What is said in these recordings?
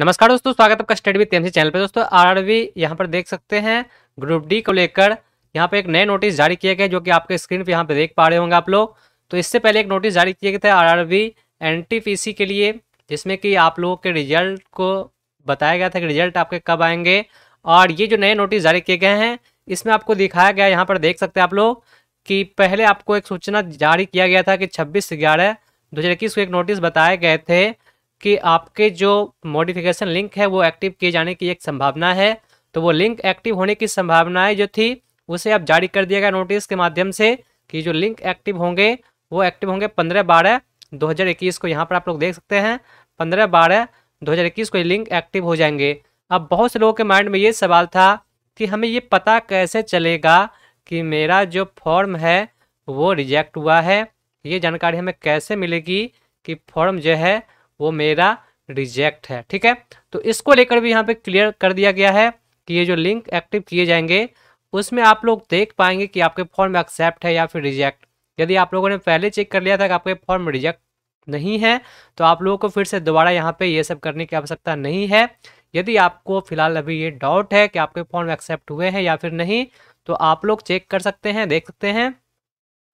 नमस्कार दोस्तों स्वागत है आपका स्टडी विद एमसी चैनल पर दोस्तों आरआरबी यहाँ पर देख सकते हैं ग्रुप डी को लेकर यहाँ पर एक नए नोटिस जारी किया गया जो कि आपके स्क्रीन पर यहाँ पर देख पा रहे होंगे आप लोग तो इससे पहले एक नोटिस जारी किया गया था आरआरबी एनटीपीसी के लिए जिसमें कि आप लोगों के रिजल्ट को बताया गया था कि रिजल्ट आपके कब आएंगे और ये जो नए नोटिस जारी किए गए हैं इसमें आपको दिखाया गया यहाँ पर देख सकते हैं आप लोग कि पहले आपको एक सूचना जारी किया गया था कि छब्बीस ग्यारह दो को एक नोटिस बताए गए थे कि आपके जो मॉडिफिकेशन लिंक है वो एक्टिव किए जाने की एक संभावना है तो वो लिंक एक्टिव होने की संभावनाएं जो थी उसे आप जारी कर दिया गया नोटिस के माध्यम से कि जो लिंक एक्टिव होंगे वो एक्टिव होंगे पंद्रह बारह इक्कीस को यहाँ पर आप लोग देख सकते हैं पंद्रह बारह इक्कीस को ये लिंक एक्टिव हो जाएंगे अब बहुत से लोगों के माइंड में ये सवाल था कि हमें ये पता कैसे चलेगा कि मेरा जो फॉर्म है वो रिजेक्ट हुआ है ये जानकारी हमें कैसे मिलेगी कि फॉर्म जो है वो मेरा रिजेक्ट है ठीक है तो इसको लेकर भी यहाँ पे क्लियर कर दिया गया है कि ये जो लिंक एक्टिव किए जाएंगे उसमें आप लोग देख पाएंगे कि आपके फॉर्म एक्सेप्ट है या फिर रिजेक्ट यदि आप लोगों ने पहले चेक कर लिया था कि आपके फॉर्म रिजेक्ट नहीं है तो आप लोगों को फिर से दोबारा यहाँ पे ये सब करने की आवश्यकता नहीं है यदि आपको फिलहाल अभी ये डाउट है कि आपके फॉर्म एक्सेप्ट हुए हैं या फिर नहीं तो आप लोग चेक कर सकते हैं देख सकते हैं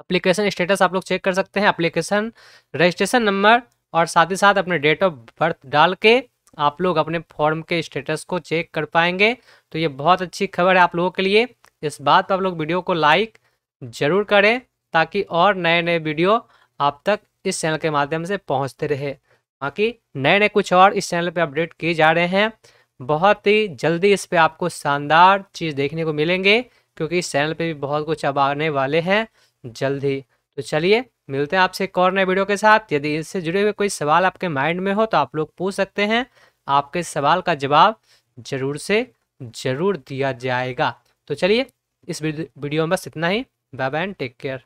अप्लीकेशन स्टेटस आप लोग चेक कर सकते हैं अप्लीकेशन रजिस्ट्रेशन नंबर और साथ ही साथ अपने डेट ऑफ बर्थ डाल के आप लोग अपने फॉर्म के स्टेटस को चेक कर पाएंगे तो ये बहुत अच्छी खबर है आप लोगों के लिए इस बात पर आप लोग वीडियो को लाइक ज़रूर करें ताकि और नए नए वीडियो आप तक इस चैनल के माध्यम से पहुंचते रहे बाकी नए नए कुछ और इस चैनल पे अपडेट किए जा रहे हैं बहुत ही जल्दी इस पर आपको शानदार चीज़ देखने को मिलेंगे क्योंकि इस चैनल पे भी बहुत कुछ अब आने वाले हैं जल्द ही तो चलिए मिलते हैं आपसे एक और नए वीडियो के साथ यदि इससे जुड़े हुए कोई सवाल आपके माइंड में हो तो आप लोग पूछ सकते हैं आपके सवाल का जवाब जरूर से जरूर दिया जाएगा तो चलिए इस वीडियो में बस इतना ही bye bye and take care